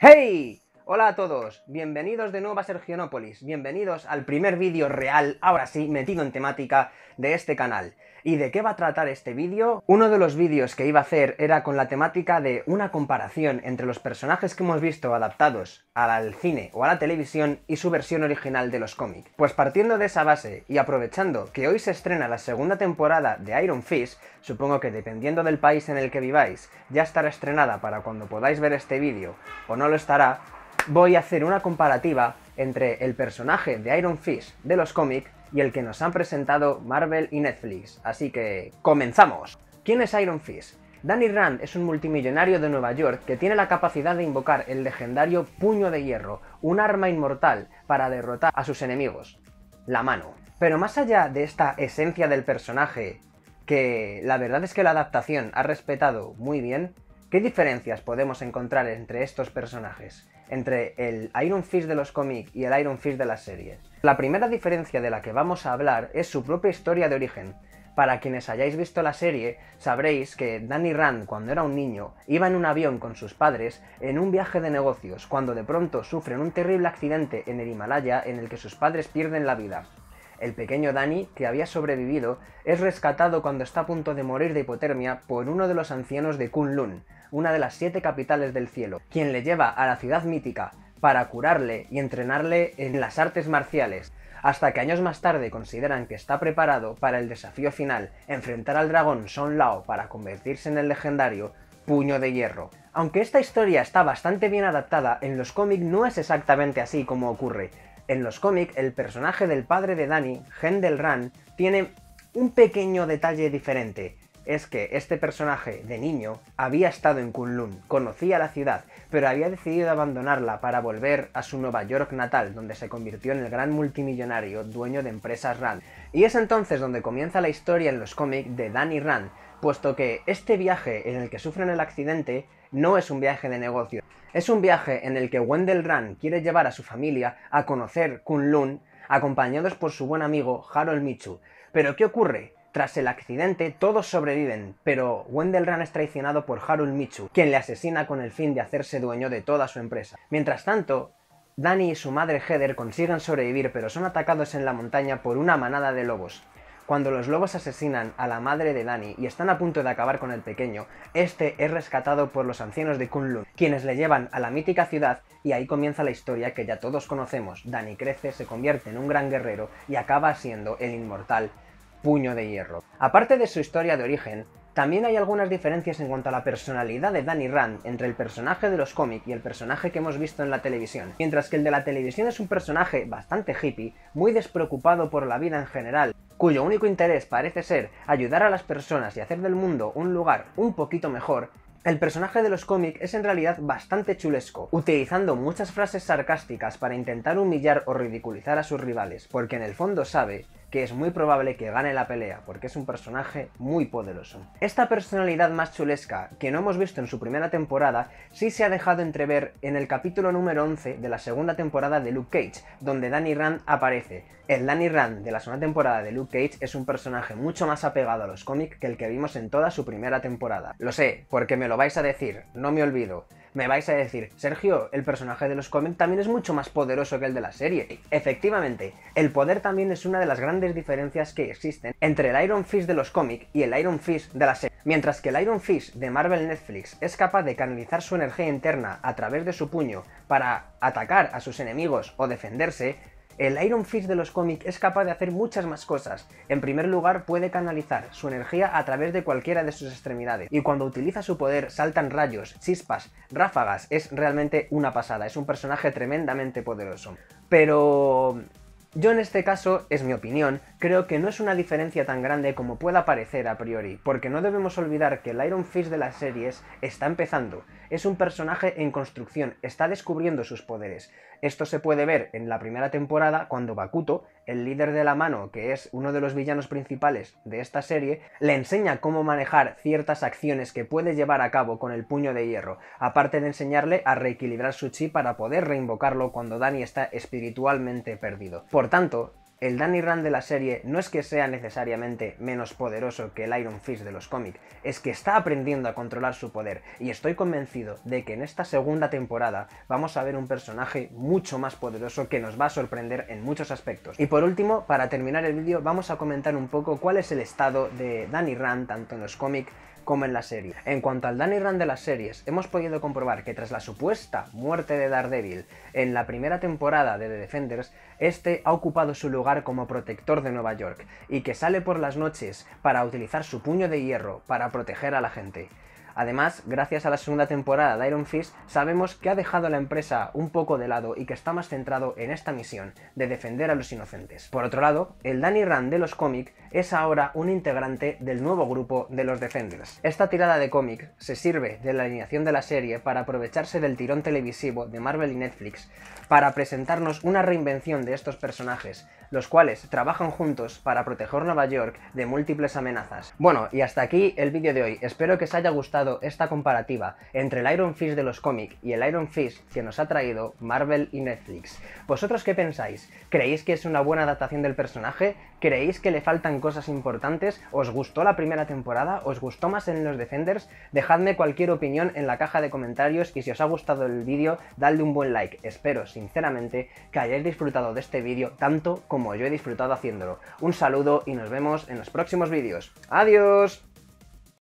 Hey! Hola a todos, bienvenidos de nuevo a Sergionópolis, bienvenidos al primer vídeo real, ahora sí, metido en temática de este canal. ¿Y de qué va a tratar este vídeo? Uno de los vídeos que iba a hacer era con la temática de una comparación entre los personajes que hemos visto adaptados al cine o a la televisión y su versión original de los cómics. Pues partiendo de esa base y aprovechando que hoy se estrena la segunda temporada de Iron Fist, supongo que dependiendo del país en el que viváis, ya estará estrenada para cuando podáis ver este vídeo o no lo estará, voy a hacer una comparativa entre el personaje de Iron Fist de los cómics y el que nos han presentado Marvel y Netflix. Así que, comenzamos. ¿Quién es Iron Fist? Danny Rand es un multimillonario de Nueva York que tiene la capacidad de invocar el legendario Puño de Hierro, un arma inmortal para derrotar a sus enemigos, la mano. Pero más allá de esta esencia del personaje, que la verdad es que la adaptación ha respetado muy bien, ¿Qué diferencias podemos encontrar entre estos personajes? Entre el Iron Fist de los cómics y el Iron Fist de las series. La primera diferencia de la que vamos a hablar es su propia historia de origen. Para quienes hayáis visto la serie, sabréis que Danny Rand, cuando era un niño, iba en un avión con sus padres en un viaje de negocios, cuando de pronto sufren un terrible accidente en el Himalaya en el que sus padres pierden la vida. El pequeño Danny, que había sobrevivido, es rescatado cuando está a punto de morir de hipotermia por uno de los ancianos de Kunlun, una de las siete capitales del cielo, quien le lleva a la ciudad mítica para curarle y entrenarle en las artes marciales, hasta que años más tarde consideran que está preparado para el desafío final, enfrentar al dragón Son Lao para convertirse en el legendario Puño de Hierro. Aunque esta historia está bastante bien adaptada, en los cómics no es exactamente así como ocurre. En los cómics, el personaje del padre de Danny, Hendel Rand, tiene un pequeño detalle diferente. Es que este personaje de niño había estado en Kunlun, conocía la ciudad, pero había decidido abandonarla para volver a su Nueva York natal, donde se convirtió en el gran multimillonario dueño de empresas Rand. Y es entonces donde comienza la historia en los cómics de Danny Rand, puesto que este viaje en el que sufren el accidente no es un viaje de negocio, es un viaje en el que Wendell Rand quiere llevar a su familia a conocer Kunlun, acompañados por su buen amigo Harold Michu. Pero ¿qué ocurre? Tras el accidente, todos sobreviven, pero Wendell Rand es traicionado por Harold Michu, quien le asesina con el fin de hacerse dueño de toda su empresa. Mientras tanto, Danny y su madre Heather consiguen sobrevivir, pero son atacados en la montaña por una manada de lobos. Cuando los lobos asesinan a la madre de Dani y están a punto de acabar con el pequeño, este es rescatado por los ancianos de Kunlun, quienes le llevan a la mítica ciudad y ahí comienza la historia que ya todos conocemos. Dani crece, se convierte en un gran guerrero y acaba siendo el inmortal Puño de Hierro. Aparte de su historia de origen, también hay algunas diferencias en cuanto a la personalidad de Danny Rand entre el personaje de los cómics y el personaje que hemos visto en la televisión. Mientras que el de la televisión es un personaje bastante hippie, muy despreocupado por la vida en general, cuyo único interés parece ser ayudar a las personas y hacer del mundo un lugar un poquito mejor, el personaje de los cómics es en realidad bastante chulesco, utilizando muchas frases sarcásticas para intentar humillar o ridiculizar a sus rivales, porque en el fondo sabe que es muy probable que gane la pelea, porque es un personaje muy poderoso. Esta personalidad más chulesca, que no hemos visto en su primera temporada, sí se ha dejado entrever en el capítulo número 11 de la segunda temporada de Luke Cage, donde Danny Rand aparece. El Danny Rand de la segunda temporada de Luke Cage es un personaje mucho más apegado a los cómics que el que vimos en toda su primera temporada. Lo sé, porque me lo vais a decir, no me olvido me vais a decir, Sergio, el personaje de los cómics también es mucho más poderoso que el de la serie. Efectivamente, el poder también es una de las grandes diferencias que existen entre el Iron Fist de los cómics y el Iron Fist de la serie. Mientras que el Iron Fist de Marvel Netflix es capaz de canalizar su energía interna a través de su puño para atacar a sus enemigos o defenderse, el Iron Fist de los cómics es capaz de hacer muchas más cosas. En primer lugar, puede canalizar su energía a través de cualquiera de sus extremidades, y cuando utiliza su poder saltan rayos, chispas, ráfagas, es realmente una pasada, es un personaje tremendamente poderoso. Pero yo en este caso, es mi opinión, creo que no es una diferencia tan grande como pueda parecer a priori, porque no debemos olvidar que el Iron Fist de las series está empezando, es un personaje en construcción, está descubriendo sus poderes. Esto se puede ver en la primera temporada cuando Bakuto el líder de la mano, que es uno de los villanos principales de esta serie, le enseña cómo manejar ciertas acciones que puede llevar a cabo con el puño de hierro, aparte de enseñarle a reequilibrar su chi para poder reinvocarlo cuando Dani está espiritualmente perdido. Por tanto, el Danny Rand de la serie no es que sea necesariamente menos poderoso que el Iron Fist de los cómics, es que está aprendiendo a controlar su poder y estoy convencido de que en esta segunda temporada vamos a ver un personaje mucho más poderoso que nos va a sorprender en muchos aspectos. Y por último, para terminar el vídeo, vamos a comentar un poco cuál es el estado de Danny Rand tanto en los cómics como en la serie. En cuanto al Danny Rand de las series, hemos podido comprobar que tras la supuesta muerte de Daredevil en la primera temporada de The Defenders, este ha ocupado su lugar como protector de Nueva York y que sale por las noches para utilizar su puño de hierro para proteger a la gente. Además, gracias a la segunda temporada de Iron Fist, sabemos que ha dejado la empresa un poco de lado y que está más centrado en esta misión de defender a los inocentes. Por otro lado, el Danny Rand de los cómics es ahora un integrante del nuevo grupo de los Defenders. Esta tirada de cómics se sirve de la alineación de la serie para aprovecharse del tirón televisivo de Marvel y Netflix para presentarnos una reinvención de estos personajes, los cuales trabajan juntos para proteger Nueva York de múltiples amenazas. Bueno, y hasta aquí el vídeo de hoy. Espero que os haya gustado esta comparativa entre el Iron Fist de los cómics y el Iron Fist que nos ha traído Marvel y Netflix. ¿Vosotros qué pensáis? ¿Creéis que es una buena adaptación del personaje? ¿Creéis que le faltan cosas importantes? ¿Os gustó la primera temporada? ¿Os gustó más en los Defenders? Dejadme cualquier opinión en la caja de comentarios y si os ha gustado el vídeo, dadle un buen like. Espero, sinceramente, que hayáis disfrutado de este vídeo tanto como yo he disfrutado haciéndolo. Un saludo y nos vemos en los próximos vídeos. ¡Adiós!